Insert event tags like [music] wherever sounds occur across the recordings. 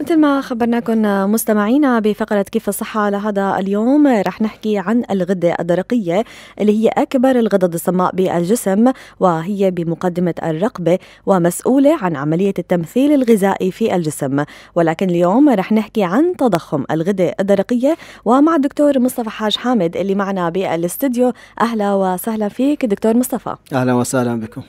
مثل ما خبرناكم مستمعينا بفقرة كيف الصحة لهذا اليوم رح نحكي عن الغدة الدرقية اللي هي أكبر الغدد الصماء بالجسم وهي بمقدمة الرقبة ومسؤولة عن عملية التمثيل الغذائي في الجسم ولكن اليوم رح نحكي عن تضخم الغدة الدرقية ومع الدكتور مصطفى حاج حامد اللي معنا بالاستديو أهلا وسهلا فيك دكتور مصطفى أهلا وسهلا بكم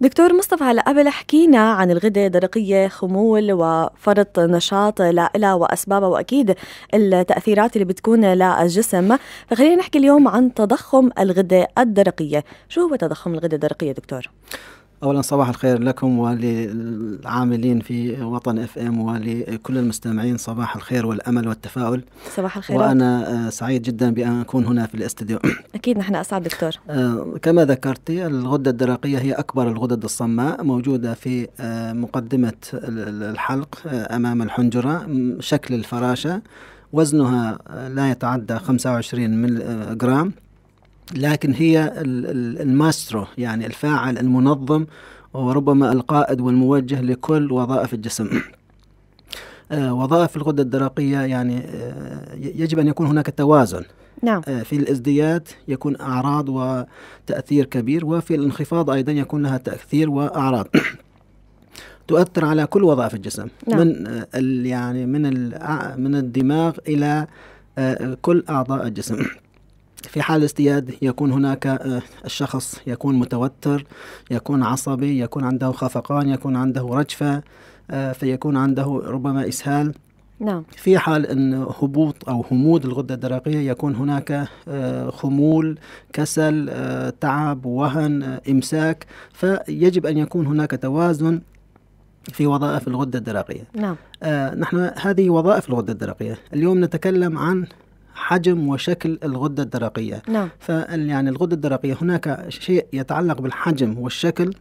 دكتور مصطفى هلا قبل حكينا عن الغده الدرقيه خمول وفرط نشاط لها واسبابها واكيد التاثيرات اللي بتكون للجسم فخلينا نحكي اليوم عن تضخم الغده الدرقيه شو هو تضخم الغده الدرقيه دكتور اولا صباح الخير لكم وللعاملين في وطن اف ام ولكل المستمعين صباح الخير والامل والتفاؤل صباح الخير وانا سعيد جدا بان اكون هنا في الاستديو [coughs] اكيد نحن اسعد دكتور آه، كما ذكرتي الغده الدرقيه هي اكبر الغدد الصماء موجوده في آه، مقدمه الحلق آه، امام الحنجره شكل الفراشه وزنها لا يتعدى 25 جرام لكن هي الماسترو يعني الفاعل المنظم وربما القائد والموجه لكل وظائف الجسم [clears throat] آه، وظائف الغدة الدرقية يعني آه، يجب أن يكون هناك توازن نعم. آه، في الازدياد يكون أعراض وتأثير كبير وفي الانخفاض أيضا يكون لها تأثير وأعراض [clears throat] تؤثر على كل وظائف الجسم نعم. من يعني من من الدماغ إلى كل أعضاء الجسم [clears throat] في حال الازدياد يكون هناك آه، الشخص يكون متوتر يكون عصبي يكون عنده خفقان يكون عنده رجفة آه، فيكون عنده ربما إسهال نعم. في حال أن هبوط أو همود الغدة الدرقية يكون هناك آه، خمول كسل تعب وهن إمساك فيجب أن يكون هناك توازن في وظائف الغدة الدرقية نعم. نحن هذه وظائف الغدة الدرقية اليوم نتكلم عن حجم وشكل الغدة الدرقية نعم. يعني الغدة الدرقية هناك شيء يتعلق بالحجم والشكل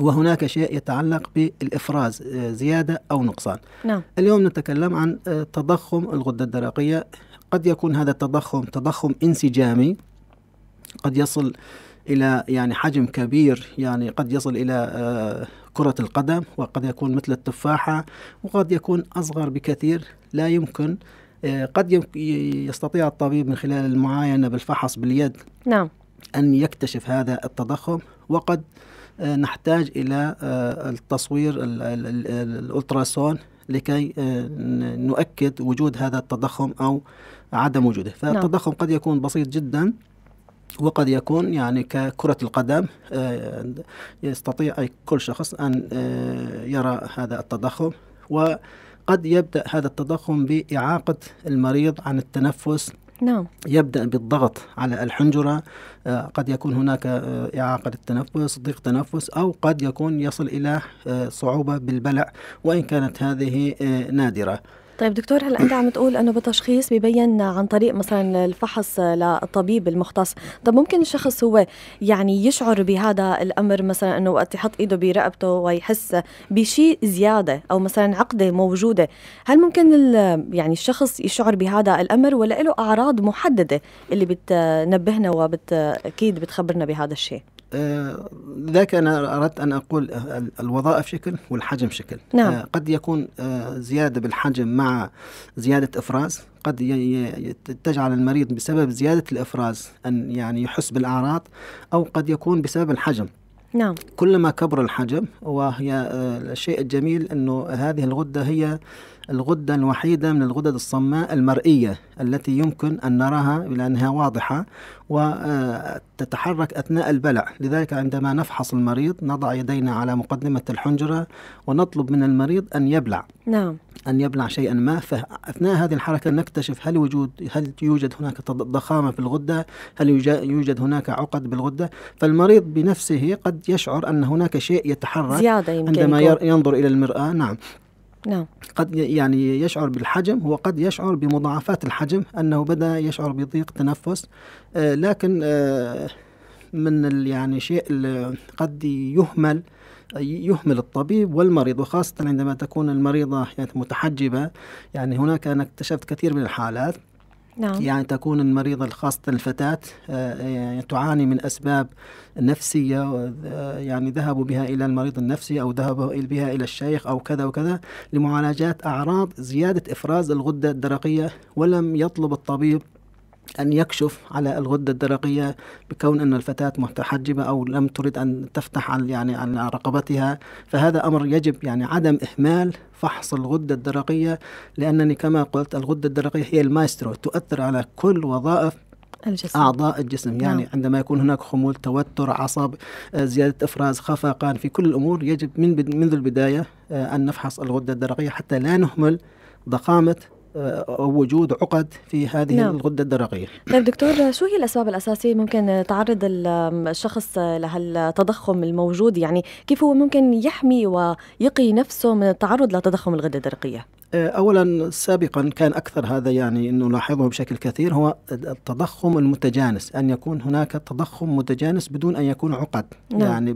وهناك شيء يتعلق بالإفراز آه، زيادة أو نقصان نعم. اليوم نتكلم عن آه، تضخم الغدة الدرقية قد يكون هذا التضخم تضخم انسجامي قد يصل إلى يعني حجم كبير يعني قد يصل إلى آه، كرة القدم وقد يكون مثل التفاحة وقد يكون أصغر بكثير لا يمكن آه، قد يستطيع الطبيب من خلال المعاينة بالفحص باليد نعم أن يكتشف هذا التضخم وقد آه، نحتاج إلى آه، التصوير الألتراسون لكي نؤكد وجود هذا التضخم أو عدم وجوده نعم. فالتضخم قد يكون بسيط جدا وقد يكون يعني ككرة القدم يستطيع أي كل شخص أن يرى هذا التضخم و قد يبدأ هذا التضخم بإعاقة المريض عن التنفس نعم يبدا بالضغط على الحنجره آه، قد يكون هناك آه، اعاقه للتنفس ضيق تنفس او قد يكون يصل الى آه، صعوبه بالبلع وان كانت هذه نادره طيب دكتور هلا انت عم تقول انه بتشخيص ببين عن طريق مثلا الفحص للطبيب المختص، طب ممكن الشخص هو يعني يشعر بهذا الامر مثلا انه وقت يحط ايده برقبته ويحس بشيء زياده او مثلا عقده موجوده، هل ممكن يعني الشخص يشعر بهذا الامر ولا له اعراض محدده اللي بتنبهنا وبت اكيد بتخبرنا بهذا الشيء؟ آه، ذاك أنا أردت أن أقول الوظائف شكل والحجم شكل نعم. آه، قد يكون آه، زيادة بالحجم مع زيادة إفراز قد تجعل المريض بسبب زيادة الإفراز أن يعني يحس بالأعراض أو قد يكون بسبب الحجم نعم كلما كبر الحجم وهي الشيء الجميل أنه هذه الغدة هي الغدة الوحيدة من الغدد الصماء المرئية التي يمكن أن نراها لأنها واضحة وتتحرك أثناء البلع لذلك عندما نفحص المريض نضع يدينا على مقدمة الحنجرة ونطلب من المريض أن يبلع نعم أن يبلع شيئا ما فأثناء هذه الحركة نكتشف هل وجود هل يوجد هناك ضخامة في الغدة هل يوجد هناك عقد بالغدة فالمريض بنفسه قد يشعر أن هناك شيء يتحرك زيادة يمكن عندما ينظر إلى المرآة نعم نعم قد يعني يشعر بالحجم وقد يشعر بمضاعفات الحجم أنه بدأ يشعر بضيق تنفس آه، لكن آه، من يعني شيء قد يهمل يهمل الطبيب والمريض وخاصة عندما تكون المريضة يعني متحجبة يعني هناك أنا اكتشفت كثير من الحالات نعم. يعني تكون المريضة خاصة الفتاة آه، يعني تعاني من أسباب نفسية آه، يعني ذهبوا بها إلى المريض النفسي أو ذهبوا بها إلى الشيخ أو كذا وكذا لمعالجات أعراض زيادة إفراز الغدة الدرقية ولم يطلب الطبيب أن يكشف على الغدة الدرقية بكون أن الفتاة متحجبة أو لم تريد أن تفتح عن يعني عن رقبتها فهذا أمر يجب يعني عدم إهمال فحص الغدة الدرقية لأنني كما قلت الغدة الدرقية هي المايسترو تؤثر على كل وظائف الجسم. أعضاء الجسم يعني نعم. عندما يكون هناك خمول توتر عصب آه، زيادة إفراز خفقان في كل الأمور يجب من منذ البداية آه، أن نفحص الغدة الدرقية حتى لا نهمل ضخامة آه، وجود عقد في هذه نعم. الغدة الدرقية طيب دكتور شو هي الأسباب الأساسية ممكن تعرض الشخص لهالتضخم الموجود يعني كيف هو ممكن يحمي ويقي نفسه من التعرض لتضخم الغدة الدرقية آه، اولا سابقا كان اكثر هذا يعني انه نلاحظه بشكل كثير هو التضخم المتجانس ان يكون هناك تضخم متجانس بدون ان يكون عقد نعم. يعني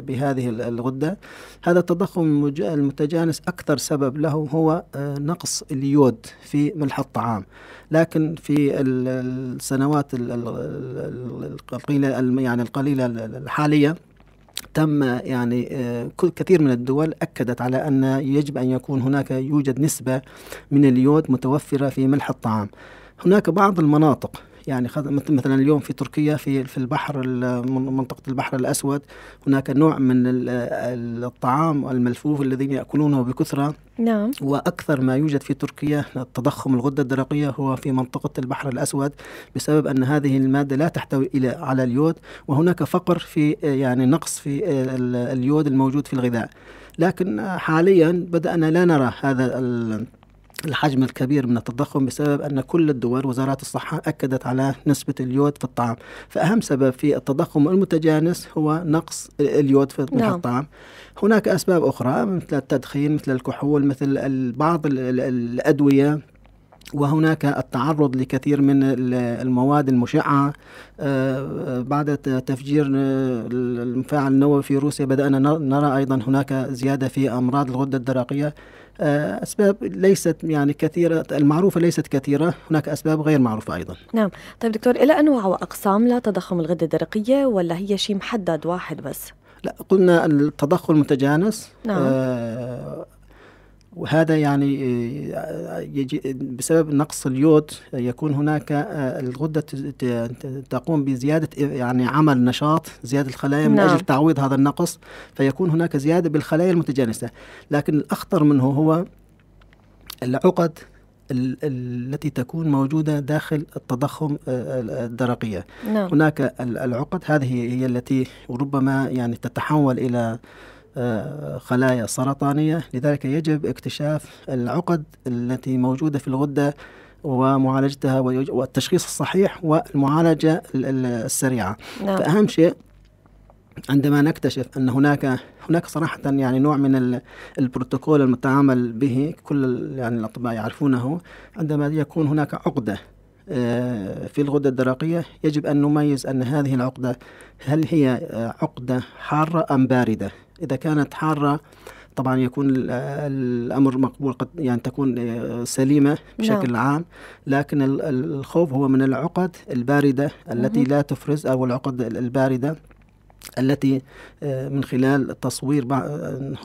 بهذه الغده هذا التضخم المتجانس اكثر سبب له هو آه، نقص اليود في ملح الطعام لكن في السنوات القليله يعني القليله الحاليه تم يعني آه، كثير من الدول أكدت على أن يجب أن يكون هناك يوجد نسبة من اليود متوفرة في ملح الطعام هناك بعض المناطق يعني مثلا اليوم في تركيا في في البحر منطقه البحر الاسود هناك نوع من الطعام الملفوف الذين ياكلونه بكثره نعم واكثر ما يوجد في تركيا تضخم الغده الدرقيه هو في منطقه البحر الاسود بسبب ان هذه الماده لا تحتوي الى على اليود وهناك فقر في يعني نقص في اليود الموجود في الغذاء لكن حاليا بدانا لا نرى هذا الحجم الكبير من التضخم بسبب أن كل الدول وزارات الصحة أكدت على نسبة اليود في الطعام فأهم سبب في التضخم المتجانس هو نقص اليود في نعم. الطعام هناك أسباب أخرى مثل التدخين مثل الكحول مثل بعض الأدوية وهناك التعرض لكثير من المواد المشعة آه، بعد تفجير آه، المفاعل النووي في روسيا بدأنا نرى أيضا هناك زيادة في أمراض الغدة الدرقية آه، أسباب ليست يعني كثيرة المعروفة ليست كثيرة هناك أسباب غير معروفة أيضا نعم طيب دكتور إلى أنواع وأقسام لا تضخم الغدة الدرقية ولا هي شيء محدد واحد بس لا قلنا التضخم المتجانس نعم. آه وهذا يعني آه، يجي بسبب نقص اليود يكون هناك آه، الغده تقوم بزياده يعني عمل نشاط زياده الخلايا من نعم. اجل تعويض هذا النقص فيكون هناك زياده بالخلايا المتجانسه لكن الاخطر منه هو العقد التي تكون موجودة داخل التضخم آه، الدرقية نعم. هناك العقد هذه هي التي ربما يعني تتحول إلى آه، خلايا سرطانية لذلك يجب اكتشاف العقد التي موجودة في الغدة ومعالجتها والتشخيص الصحيح والمعالجة السريعة نعم. فأهم شيء عندما نكتشف أن هناك هناك صراحة يعني نوع من البروتوكول المتعامل به كل يعني الأطباء يعرفونه عندما يكون هناك عقدة آه، في الغدة الدرقية يجب أن نميز أن هذه العقدة هل هي آه، عقدة حارة أم باردة إذا كانت حارة طبعا يكون الامر مقبول قد يعني تكون آه، سليمه بشكل نعم. عام لكن الخوف هو من العقد البارده التي مه. لا تفرز او العقد البارده التي آه، من خلال تصوير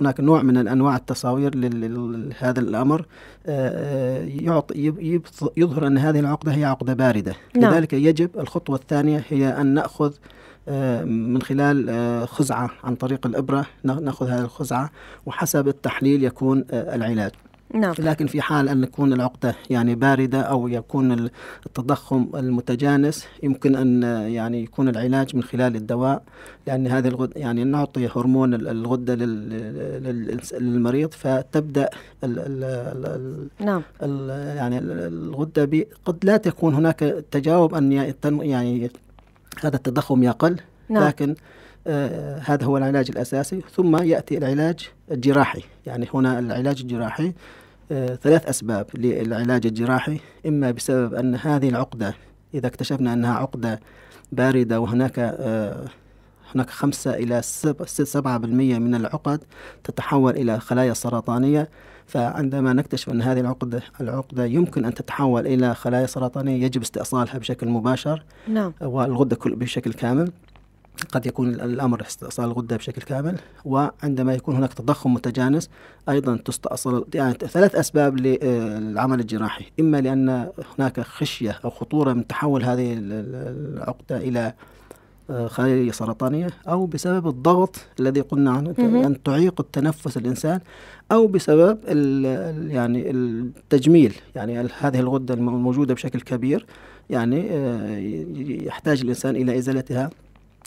هناك نوع من انواع التصاوير لهذا الامر آه، آه، يظهر ان هذه العقده هي عقده بارده نعم. لذلك يجب الخطوه الثانيه هي ان ناخذ من خلال خزعه عن طريق الابره ناخذ هذه الخزعه وحسب التحليل يكون العلاج نعم. لكن في حال أن تكون العقدة يعني باردة أو يكون التضخم المتجانس يمكن أن يعني يكون العلاج من خلال الدواء لأن هذه الغدة يعني نعطي هرمون الغدة للمريض فتبدأ ال الـ نعم. الـ يعني الغدة قد لا تكون هناك تجاوب أن يعني هذا التضخم يقل نعم. لكن آه هذا هو العلاج الأساسي ثم يأتي العلاج الجراحي يعني هنا العلاج الجراحي آه، ثلاث أسباب للعلاج الجراحي إما بسبب أن هذه العقدة إذا اكتشفنا أنها عقدة باردة وهناك آه، هناك خمسة إلى سبعة بالمية من العقد تتحول إلى خلايا سرطانية فعندما نكتشف أن هذه العقدة العقدة يمكن أن تتحول إلى خلايا سرطانية يجب استئصالها بشكل مباشر نعم. والغدة بشكل كامل قد يكون الأمر استئصال الغدة بشكل كامل وعندما يكون هناك تضخم متجانس أيضا تستأصل يعني ثلاث أسباب آه، للعمل الجراحي إما لأن هناك خشية أو خطورة من تحول هذه العقدة إلى آه، خلية سرطانية أو بسبب الضغط الذي قلنا عنه أن تعيق التنفس الإنسان أو بسبب يعني التجميل يعني هذه الغدة الموجودة بشكل كبير يعني آه، يحتاج الإنسان إلى إزالتها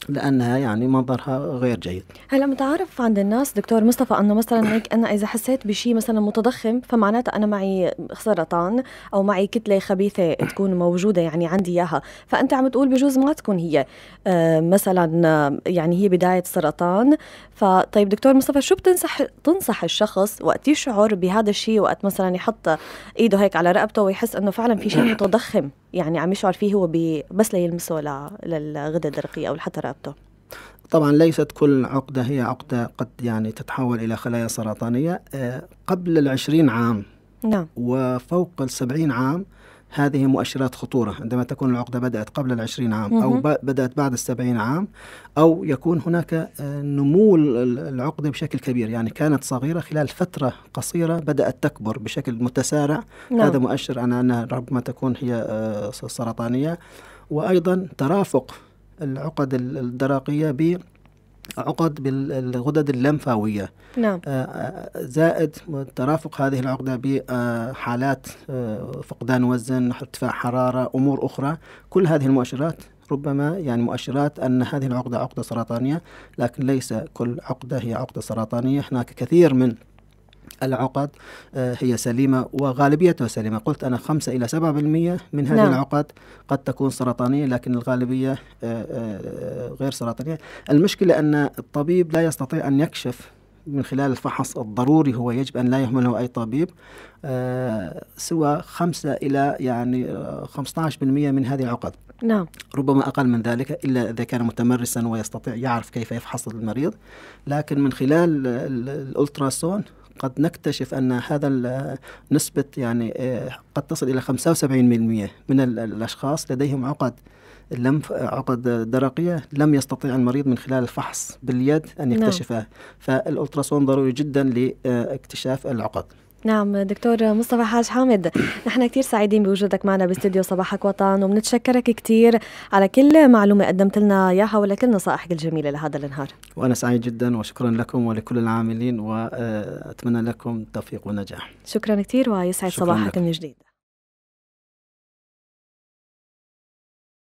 لانها يعني منظرها غير جيد هلا متعارف عند الناس دكتور مصطفى انه مثلا هيك انا اذا حسيت بشيء مثلا متضخم فمعناتها انا معي سرطان او معي كتله خبيثه تكون موجوده يعني عندي اياها فانت عم تقول بجوز ما تكون هي آه، مثلا آه، يعني هي بدايه سرطان فطيب دكتور مصطفى شو بتنصح تنصح الشخص وقت يشعر بهذا الشيء وقت مثلا يحط ايده هيك على رقبته ويحس انه فعلا في شيء متضخم يعني عم يشعر فيه هو بس ليلمسه للغده الدرقيه او الحتره الرابطة طبعا ليست كل عقدة هي عقدة قد يعني تتحول إلى خلايا سرطانية آه، قبل العشرين عام نعم وفوق السبعين عام هذه مؤشرات خطورة عندما تكون العقدة بدأت قبل العشرين عام أو بدأت بعد السبعين عام أو يكون هناك آه، نمو العقدة بشكل كبير يعني كانت صغيرة خلال فترة قصيرة بدأت تكبر بشكل متسارع نعم. هذا مؤشر على أنها ربما تكون هي آه، سرطانية وأيضا ترافق العقد الدرقية ب عقد بالغدد اللمفاوية نعم. آه، آه، زائد ترافق هذه العقدة بحالات آه، فقدان وزن ارتفاع حرارة أمور أخرى كل هذه المؤشرات ربما يعني مؤشرات أن هذه العقدة عقدة سرطانية لكن ليس كل عقدة هي عقدة سرطانية هناك كثير من العقد آه، هي سليمة وغالبيتها سليمة قلت أنا 5 إلى 7% من هذه نعم. العقد قد تكون سرطانية لكن الغالبية آه، آه، غير سرطانية المشكلة أن الطبيب لا يستطيع أن يكشف من خلال الفحص الضروري هو يجب أن لا يهمله أي طبيب سوى 5 إلى يعني 15% من هذه العقد نعم ربما أقل من ذلك إلا إذا كان متمرسا ويستطيع يعرف كيف يفحص المريض لكن من خلال الألتراسون قد نكتشف أن هذا نسبة يعني آه، قد تصل إلى 75% من الأشخاص لديهم عقد لم عقد درقية لم يستطيع المريض من خلال الفحص باليد أن يكتشفها نعم. فالألتراسون ضروري جدا لاكتشاف العقد نعم دكتور مصطفى حاج حامد نحن كثير سعيدين بوجودك معنا باستديو صباحك وطن وبنتشكرك كثير على كل معلومه قدمت لنا اياها ولكل نصائحك الجميله لهذا النهار وانا سعيد جدا وشكرا لكم ولكل العاملين واتمنى لكم التوفيق والنجاح شكرا كثير ويسعد صباحك لكم. من جديد